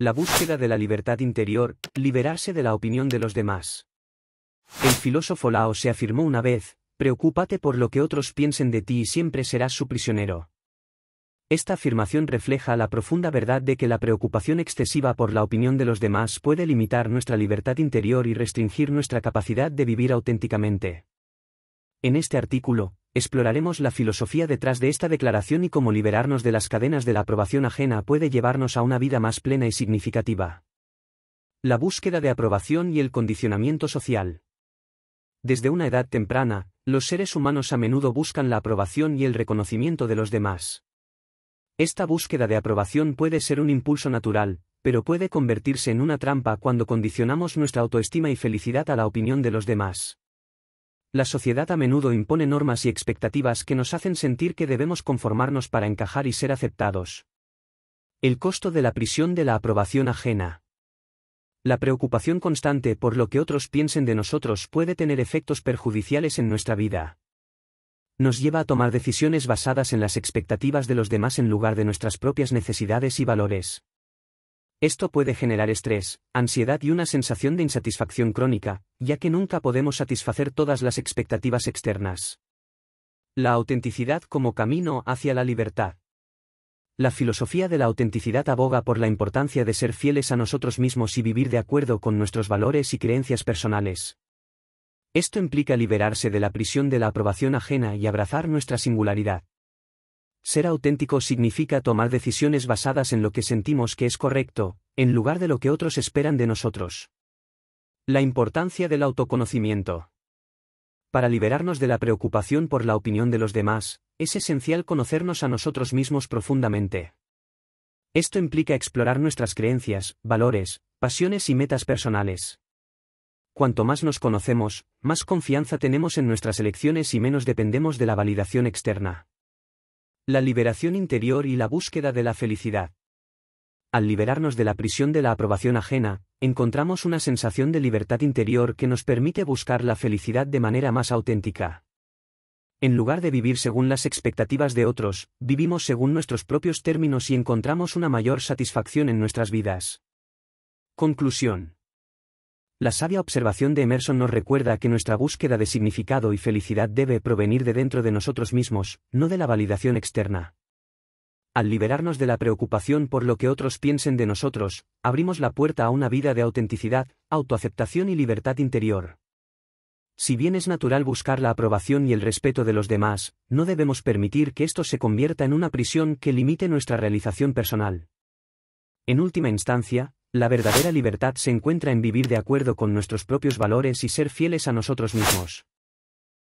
la búsqueda de la libertad interior, liberarse de la opinión de los demás. El filósofo Lao se afirmó una vez, preocúpate por lo que otros piensen de ti y siempre serás su prisionero. Esta afirmación refleja la profunda verdad de que la preocupación excesiva por la opinión de los demás puede limitar nuestra libertad interior y restringir nuestra capacidad de vivir auténticamente. En este artículo, Exploraremos la filosofía detrás de esta declaración y cómo liberarnos de las cadenas de la aprobación ajena puede llevarnos a una vida más plena y significativa. La búsqueda de aprobación y el condicionamiento social. Desde una edad temprana, los seres humanos a menudo buscan la aprobación y el reconocimiento de los demás. Esta búsqueda de aprobación puede ser un impulso natural, pero puede convertirse en una trampa cuando condicionamos nuestra autoestima y felicidad a la opinión de los demás. La sociedad a menudo impone normas y expectativas que nos hacen sentir que debemos conformarnos para encajar y ser aceptados. El costo de la prisión de la aprobación ajena. La preocupación constante por lo que otros piensen de nosotros puede tener efectos perjudiciales en nuestra vida. Nos lleva a tomar decisiones basadas en las expectativas de los demás en lugar de nuestras propias necesidades y valores. Esto puede generar estrés, ansiedad y una sensación de insatisfacción crónica, ya que nunca podemos satisfacer todas las expectativas externas. La autenticidad como camino hacia la libertad. La filosofía de la autenticidad aboga por la importancia de ser fieles a nosotros mismos y vivir de acuerdo con nuestros valores y creencias personales. Esto implica liberarse de la prisión de la aprobación ajena y abrazar nuestra singularidad. Ser auténtico significa tomar decisiones basadas en lo que sentimos que es correcto, en lugar de lo que otros esperan de nosotros. La importancia del autoconocimiento. Para liberarnos de la preocupación por la opinión de los demás, es esencial conocernos a nosotros mismos profundamente. Esto implica explorar nuestras creencias, valores, pasiones y metas personales. Cuanto más nos conocemos, más confianza tenemos en nuestras elecciones y menos dependemos de la validación externa la liberación interior y la búsqueda de la felicidad. Al liberarnos de la prisión de la aprobación ajena, encontramos una sensación de libertad interior que nos permite buscar la felicidad de manera más auténtica. En lugar de vivir según las expectativas de otros, vivimos según nuestros propios términos y encontramos una mayor satisfacción en nuestras vidas. Conclusión. La sabia observación de Emerson nos recuerda que nuestra búsqueda de significado y felicidad debe provenir de dentro de nosotros mismos, no de la validación externa. Al liberarnos de la preocupación por lo que otros piensen de nosotros, abrimos la puerta a una vida de autenticidad, autoaceptación y libertad interior. Si bien es natural buscar la aprobación y el respeto de los demás, no debemos permitir que esto se convierta en una prisión que limite nuestra realización personal. En última instancia, la verdadera libertad se encuentra en vivir de acuerdo con nuestros propios valores y ser fieles a nosotros mismos.